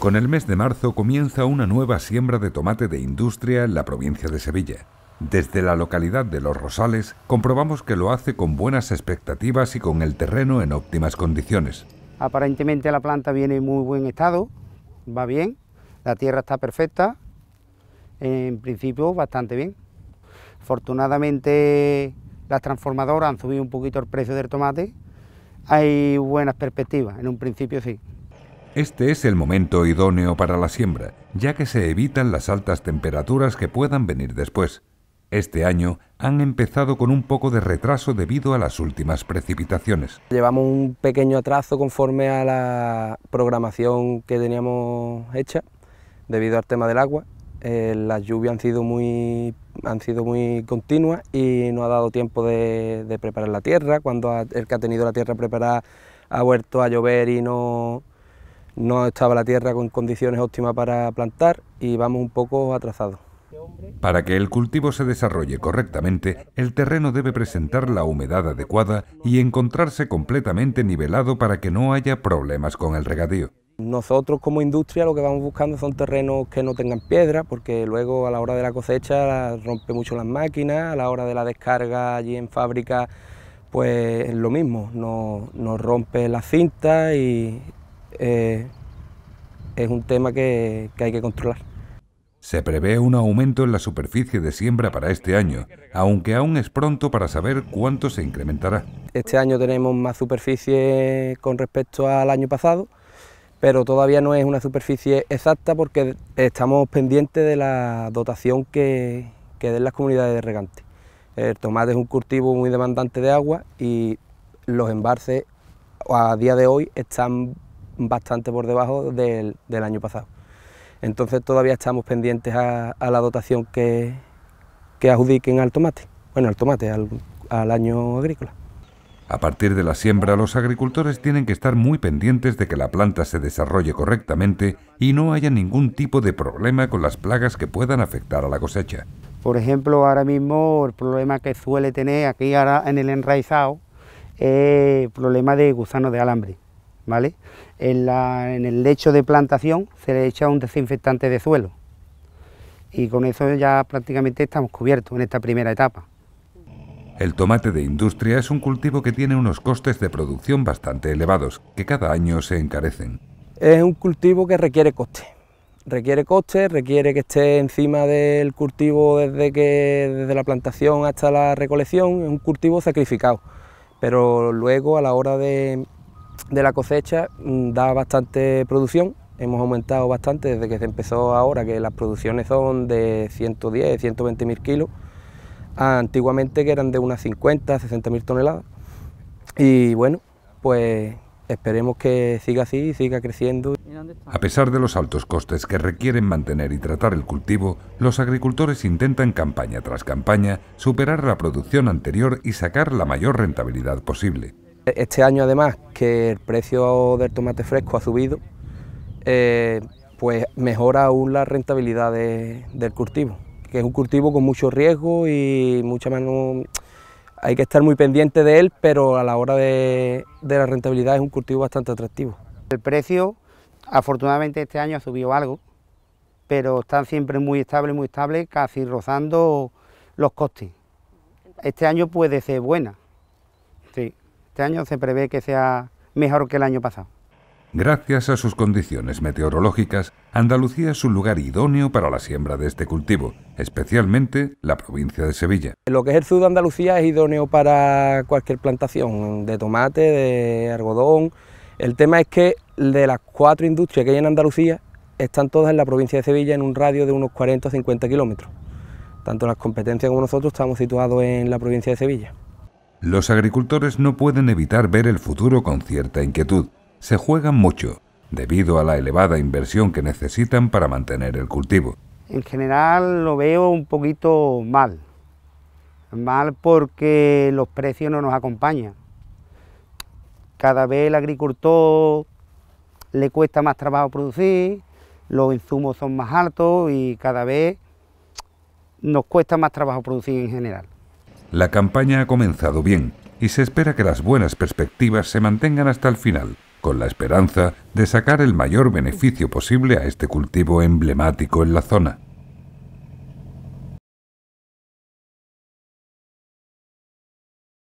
Con el mes de marzo comienza una nueva siembra de tomate de industria en la provincia de Sevilla. Desde la localidad de Los Rosales comprobamos que lo hace con buenas expectativas y con el terreno en óptimas condiciones. Aparentemente la planta viene en muy buen estado, va bien, la tierra está perfecta, en principio bastante bien. Afortunadamente las transformadoras han subido un poquito el precio del tomate hay buenas perspectivas, en un principio sí. Este es el momento idóneo para la siembra, ya que se evitan las altas temperaturas que puedan venir después. Este año han empezado con un poco de retraso debido a las últimas precipitaciones. Llevamos un pequeño atraso conforme a la programación que teníamos hecha debido al tema del agua. Eh, las lluvias han sido muy han sido muy continuas y no ha dado tiempo de, preparar la tierra. Cuando el que ha tenido la tierra preparada ha vuelto a llover y no, no estaba la tierra con condiciones óptimas para plantar y vamos un poco atrasados. Para que el cultivo se desarrolle correctamente, el terreno debe presentar la humedad adecuada y encontrarse completamente nivelado para que no haya problemas con el regadío. Nosotros como industria lo que vamos buscando son terrenos que no tengan piedra, porque luego a la hora de la cosecha rompe mucho las máquinas, a la hora de la descarga allí en fábrica, pues es lo mismo, nos, rompe la cinta y eh, es un tema que hay que controlar. Se prevé un aumento en la superficie de siembra para este año, aunque aún es pronto para saber cuánto se incrementará. Este año tenemos más superficie con respecto al año pasado, pero todavía no es una superficie exacta porque estamos pendientes de la dotación que, den las comunidades de Regante. El tomate es un cultivo muy demandante de agua y los embarces a día de hoy están bastante por debajo del, año pasado. Entonces todavía estamos pendientes a, la dotación que, que, adjudiquen al tomate, bueno, al tomate, al año agrícola. A partir de la siembra, los agricultores tienen que estar muy pendientes de que la planta se desarrolle correctamente y no haya ningún tipo de problema con las plagas que puedan afectar a la cosecha. Por ejemplo, ahora mismo el problema que suele tener aquí ahora en el enraizado es el problema de gusano de alambre. ¿vale? en el lecho de plantación se le echa un desinfectante de suelo y con eso ya prácticamente estamos cubiertos en esta primera etapa. El tomate de industria es un cultivo que tiene unos costes de producción bastante elevados, que cada año se encarecen. Es un cultivo que requiere coste. Requiere coste, requiere que esté encima del cultivo desde, que, desde la plantación hasta la recolección. Es un cultivo sacrificado, pero luego a la hora de, de la cosecha mm, da bastante producción. Hemos aumentado bastante desde que se empezó ahora, que las producciones son de 110, 120 mil kilos Ah, antiguamente que eran de unas 50, 60 mil toneladas. Y bueno, pues esperemos que siga así y siga creciendo. A pesar de los altos costes que requieren mantener y tratar el cultivo, los agricultores intentan campaña tras campaña superar la producción anterior y sacar la mayor rentabilidad posible. Este año además que el precio del tomate fresco ha subido, eh, pues mejora aún la rentabilidad del cultivo que es un cultivo con mucho riesgo y mucha mano. Hay que estar muy pendiente de él, pero a la hora de, la rentabilidad es un cultivo bastante atractivo. El precio, afortunadamente, este año ha subido algo, pero están siempre muy estable, muy estable, casi rozando los costes. Este año puede ser buena, sí. Este año se prevé que sea mejor que el año pasado. Gracias a sus condiciones meteorológicas, Andalucía es un lugar idóneo para la siembra de este cultivo, especialmente la provincia de Sevilla. Lo que es el sur de Andalucía es idóneo para cualquier plantación, de tomate, de algodón. El tema es que de las cuatro industrias que hay en Andalucía, están todas en la provincia de Sevilla en un radio de unos 40 o 50 kilómetros. Tanto las competencias como nosotros estamos situados en la provincia de Sevilla. Los agricultores no pueden evitar ver el futuro con cierta inquietud se juegan mucho, debido a la elevada inversión que necesitan para mantener el cultivo. En general lo veo un poquito mal, mal porque los precios no nos acompañan. Cada vez el agricultor le cuesta más trabajo producir, los insumos son más altos y cada vez nos cuesta más trabajo producir en general. La campaña ha comenzado bien y se espera que las buenas perspectivas se mantengan hasta el final con la esperanza de sacar el mayor beneficio posible a este cultivo emblemático en la zona.